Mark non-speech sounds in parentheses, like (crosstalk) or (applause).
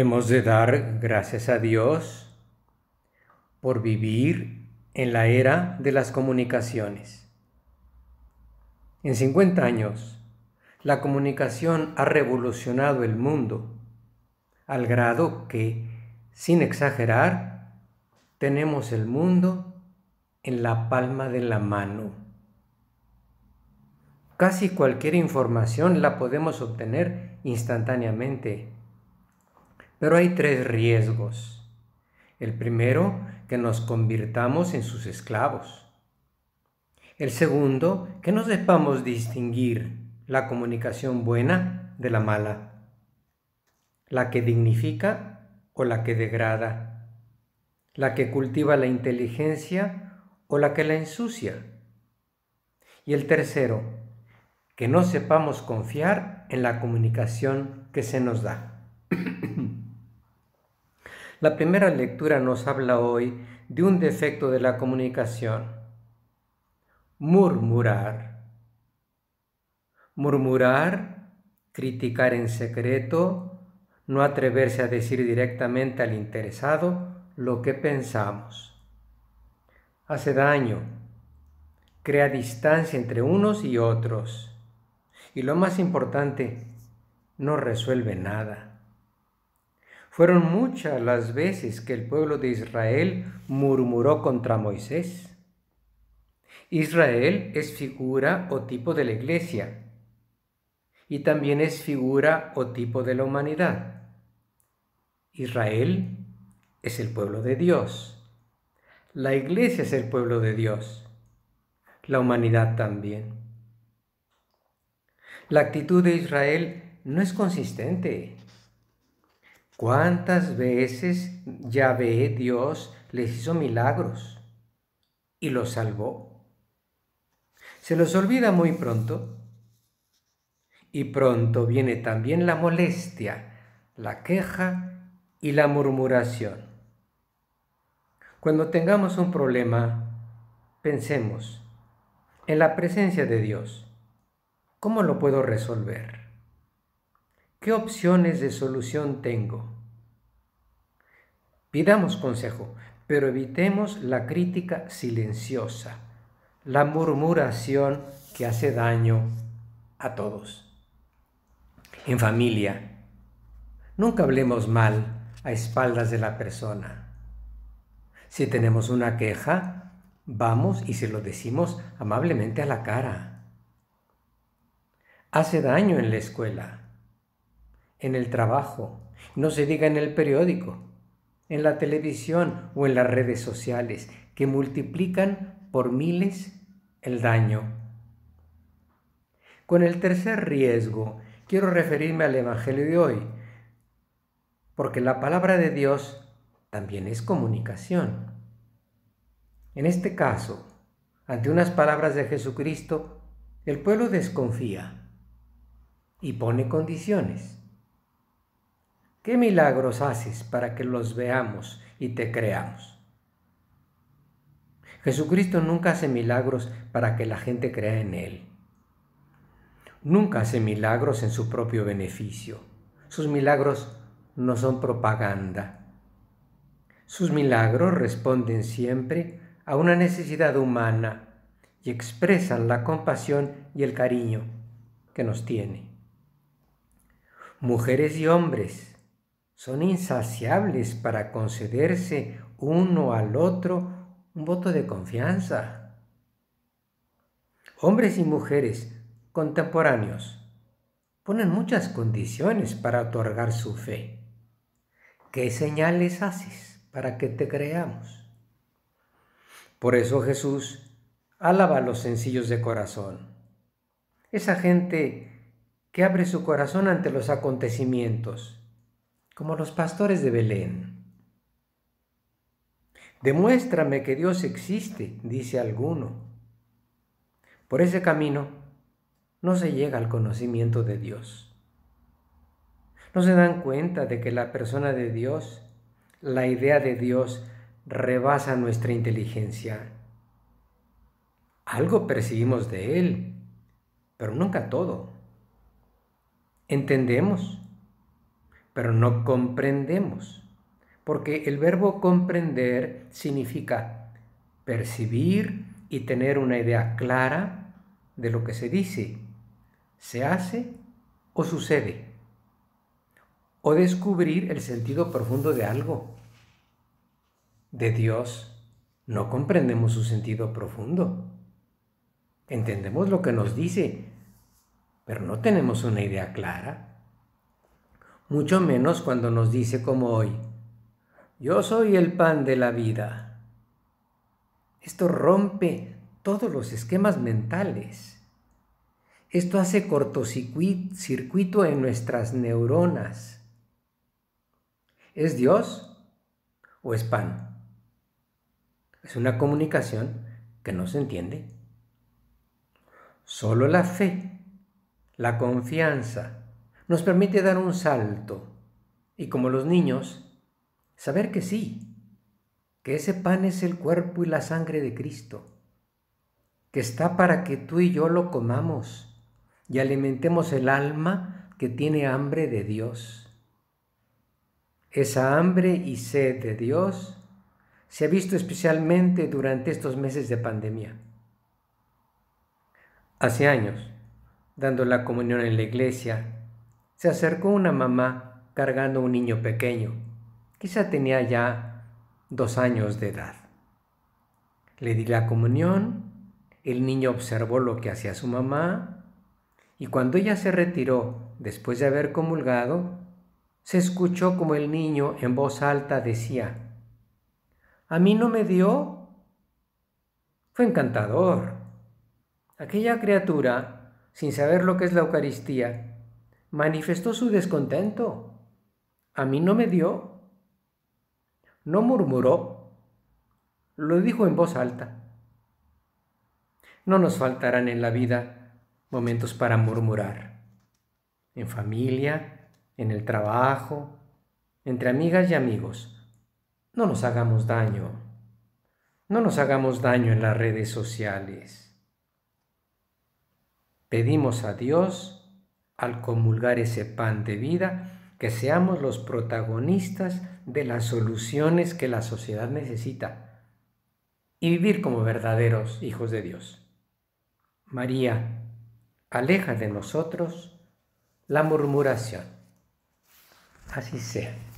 Hemos de dar gracias a Dios por vivir en la era de las comunicaciones. En 50 años, la comunicación ha revolucionado el mundo al grado que, sin exagerar, tenemos el mundo en la palma de la mano. Casi cualquier información la podemos obtener instantáneamente pero hay tres riesgos. El primero, que nos convirtamos en sus esclavos. El segundo, que no sepamos distinguir la comunicación buena de la mala, la que dignifica o la que degrada, la que cultiva la inteligencia o la que la ensucia. Y el tercero, que no sepamos confiar en la comunicación que se nos da. (coughs) La primera lectura nos habla hoy de un defecto de la comunicación. Murmurar. Murmurar, criticar en secreto, no atreverse a decir directamente al interesado lo que pensamos. Hace daño, crea distancia entre unos y otros. Y lo más importante, no resuelve nada. Fueron muchas las veces que el pueblo de Israel murmuró contra Moisés. Israel es figura o tipo de la iglesia y también es figura o tipo de la humanidad. Israel es el pueblo de Dios. La iglesia es el pueblo de Dios. La humanidad también. La actitud de Israel no es consistente ¿Cuántas veces ya ve Dios les hizo milagros y los salvó? Se los olvida muy pronto. Y pronto viene también la molestia, la queja y la murmuración. Cuando tengamos un problema, pensemos en la presencia de Dios. ¿Cómo lo puedo resolver? ¿Qué opciones de solución tengo? Pidamos consejo, pero evitemos la crítica silenciosa, la murmuración que hace daño a todos. En familia, nunca hablemos mal a espaldas de la persona. Si tenemos una queja, vamos y se lo decimos amablemente a la cara. Hace daño en la escuela en el trabajo, no se diga en el periódico, en la televisión o en las redes sociales, que multiplican por miles el daño. Con el tercer riesgo, quiero referirme al Evangelio de hoy, porque la palabra de Dios también es comunicación. En este caso, ante unas palabras de Jesucristo, el pueblo desconfía y pone condiciones. ¿Qué milagros haces para que los veamos y te creamos? Jesucristo nunca hace milagros para que la gente crea en Él. Nunca hace milagros en su propio beneficio. Sus milagros no son propaganda. Sus milagros responden siempre a una necesidad humana y expresan la compasión y el cariño que nos tiene. Mujeres y hombres son insaciables para concederse uno al otro un voto de confianza. Hombres y mujeres contemporáneos ponen muchas condiciones para otorgar su fe. ¿Qué señales haces para que te creamos? Por eso Jesús alaba a los sencillos de corazón. Esa gente que abre su corazón ante los acontecimientos como los pastores de Belén. Demuéstrame que Dios existe, dice alguno. Por ese camino no se llega al conocimiento de Dios. No se dan cuenta de que la persona de Dios, la idea de Dios, rebasa nuestra inteligencia. Algo percibimos de Él, pero nunca todo. Entendemos, pero no comprendemos, porque el verbo comprender significa percibir y tener una idea clara de lo que se dice, se hace o sucede, o descubrir el sentido profundo de algo. De Dios no comprendemos su sentido profundo. Entendemos lo que nos dice, pero no tenemos una idea clara mucho menos cuando nos dice como hoy, yo soy el pan de la vida. Esto rompe todos los esquemas mentales. Esto hace cortocircuito en nuestras neuronas. ¿Es Dios o es pan? Es una comunicación que no se entiende. Solo la fe, la confianza, nos permite dar un salto y como los niños, saber que sí, que ese pan es el cuerpo y la sangre de Cristo, que está para que tú y yo lo comamos y alimentemos el alma que tiene hambre de Dios. Esa hambre y sed de Dios se ha visto especialmente durante estos meses de pandemia. Hace años, dando la comunión en la iglesia, se acercó una mamá cargando un niño pequeño. Quizá tenía ya dos años de edad. Le di la comunión, el niño observó lo que hacía su mamá y cuando ella se retiró después de haber comulgado, se escuchó como el niño en voz alta decía, ¿A mí no me dio? Fue encantador. Aquella criatura, sin saber lo que es la Eucaristía, manifestó su descontento. A mí no me dio. No murmuró. Lo dijo en voz alta. No nos faltarán en la vida momentos para murmurar. En familia, en el trabajo, entre amigas y amigos. No nos hagamos daño. No nos hagamos daño en las redes sociales. Pedimos a Dios al comulgar ese pan de vida, que seamos los protagonistas de las soluciones que la sociedad necesita y vivir como verdaderos hijos de Dios. María, aleja de nosotros la murmuración. Así sea.